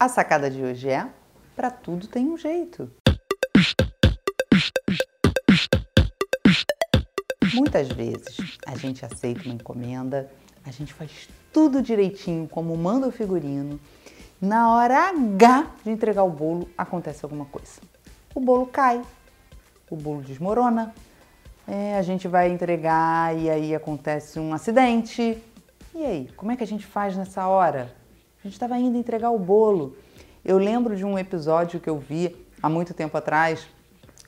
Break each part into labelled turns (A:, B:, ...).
A: A sacada de hoje é: para tudo tem um jeito. Muitas vezes a gente aceita uma encomenda, a gente faz tudo direitinho, como manda o figurino. Na hora H de entregar o bolo, acontece alguma coisa. O bolo cai, o bolo desmorona, é, a gente vai entregar e aí acontece um acidente. E aí, como é que a gente faz nessa hora? gente estava indo entregar o bolo. Eu lembro de um episódio que eu vi há muito tempo atrás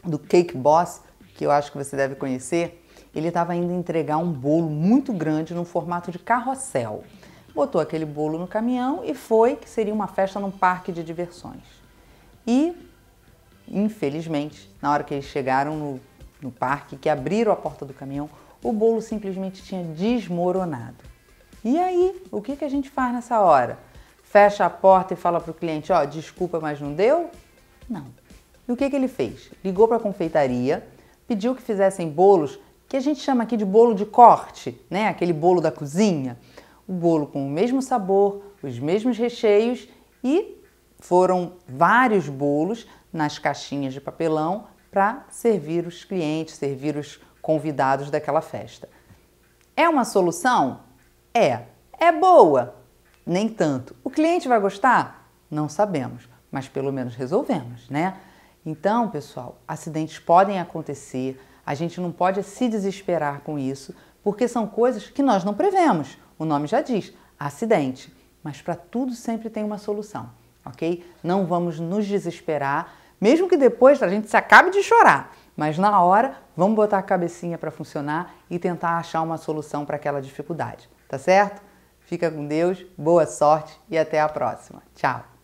A: do Cake Boss, que eu acho que você deve conhecer. Ele estava indo entregar um bolo muito grande no formato de carrossel. Botou aquele bolo no caminhão e foi que seria uma festa num parque de diversões. E, infelizmente, na hora que eles chegaram no, no parque, que abriram a porta do caminhão, o bolo simplesmente tinha desmoronado. E aí, o que, que a gente faz nessa hora? fecha a porta e fala para o cliente, ó, oh, desculpa, mas não deu? Não. E o que, que ele fez? Ligou para a confeitaria, pediu que fizessem bolos que a gente chama aqui de bolo de corte, né? Aquele bolo da cozinha. O bolo com o mesmo sabor, os mesmos recheios e foram vários bolos nas caixinhas de papelão para servir os clientes, servir os convidados daquela festa. É uma solução? É. É boa, nem tanto. O cliente vai gostar? Não sabemos, mas pelo menos resolvemos, né? Então, pessoal, acidentes podem acontecer, a gente não pode se desesperar com isso, porque são coisas que nós não prevemos. O nome já diz, acidente. Mas para tudo sempre tem uma solução, ok? Não vamos nos desesperar, mesmo que depois a gente se acabe de chorar. Mas na hora, vamos botar a cabecinha para funcionar e tentar achar uma solução para aquela dificuldade, tá certo? Fica com Deus, boa sorte e até a próxima. Tchau!